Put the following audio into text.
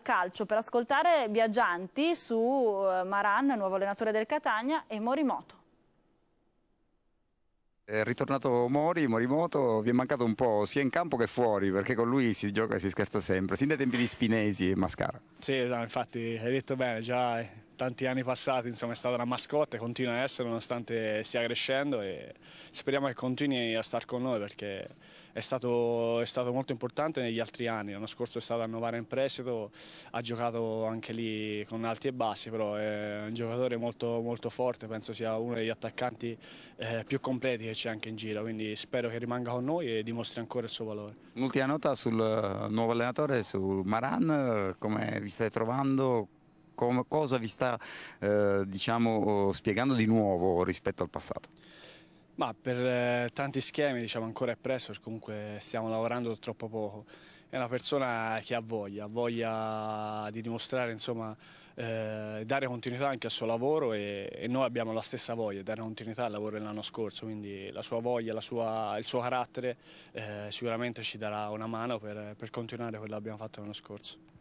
calcio per ascoltare Viaggianti su eh, Maran, nuovo allenatore del Catania, e Morimoto. È ritornato Mori, Morimoto, vi è mancato un po' sia in campo che fuori perché con lui si gioca e si scherza sempre, sin dai tempi di Spinesi e Mascara. Sì, no, infatti hai detto bene, già tanti anni passati insomma, è stata una mascotte, continua a essere nonostante stia crescendo e speriamo che continui a stare con noi perché è stato, è stato molto importante negli altri anni, l'anno scorso è stato a Novara in prestito, ha giocato anche lì con alti e bassi, però è un giocatore molto, molto forte, penso sia uno degli attaccanti eh, più completi che c'è anche in giro, quindi spero che rimanga con noi e dimostri ancora il suo valore. Un'ultima nota sul eh, nuovo allenatore, su Maran, eh, come vi state trovando? com- cosa vi sta eh, diciamo, oh, spiegando di nuovo rispetto al passato? Ma per eh, tanti schemi diciamo, ancora è presto, comunque stiamo lavorando troppo poco. È una persona che ha voglia, ha voglia di dimostrare, insomma, eh, dare continuità anche al suo lavoro e, e, noi abbiamo la stessa voglia, dare continuità al lavoro dell'anno scorso, quindi la sua voglia, la sua, il suo carattere eh, sicuramente ci darà una mano per, per continuare quello che abbiamo fatto l'anno scorso.